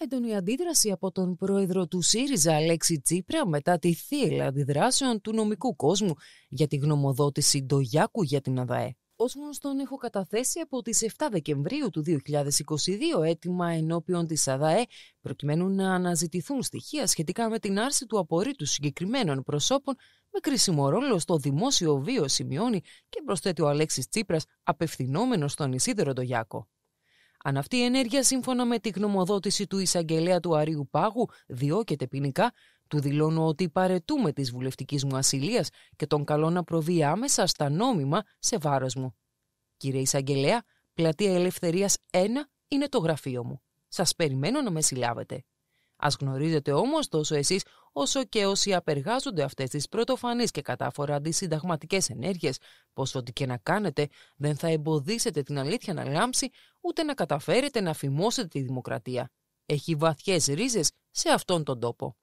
Έντονη αντίδραση από τον πρόεδρο του ΣΥΡΙΖΑ Αλέξη Τσίπρα μετά τη θύελα αντιδράσεων του νομικού κόσμου για τη γνωμοδότηση Ντογιάκου για την ΑΔΑΕ. Ως γνωστόν, έχω καταθέσει από τις 7 Δεκεμβρίου του 2022 έτοιμα ενώπιον της ΑΔΑΕ προκειμένου να αναζητηθούν στοιχεία σχετικά με την άρση του απορρίτου συγκεκριμένων προσώπων με κρίσιμο ρόλο στο δημόσιο βίο, σημειώνει και προσθέτει ο Αλέξης Τσίπρας απευθυνόμενος στον Ισίδερο Ντογιάκο. Αν αυτή η ενέργεια σύμφωνα με τη γνωμοδότηση του εισαγγελέα του Αρίου Πάγου διώκεται ποινικά, του δηλώνω ότι παρετούμε της βουλευτικής μου ασυλίας και τον καλώ να προβεί άμεσα στα νόμιμα σε βάρος μου. Κύριε Ισαγγελέα, πλατεία ελευθερίας 1 είναι το γραφείο μου. Σας περιμένω να με συλλάβετε. Ας γνωρίζετε όμως τόσο εσείς, όσο και όσοι απεργάζονται αυτές τις πρωτοφανείς και κατάφορα αντισυνταγματικές ενέργειες πως ό,τι και να κάνετε δεν θα εμποδίσετε την αλήθεια να λάμψει ούτε να καταφέρετε να φημώσετε τη δημοκρατία. Έχει βαθιές ρίζες σε αυτόν τον τόπο.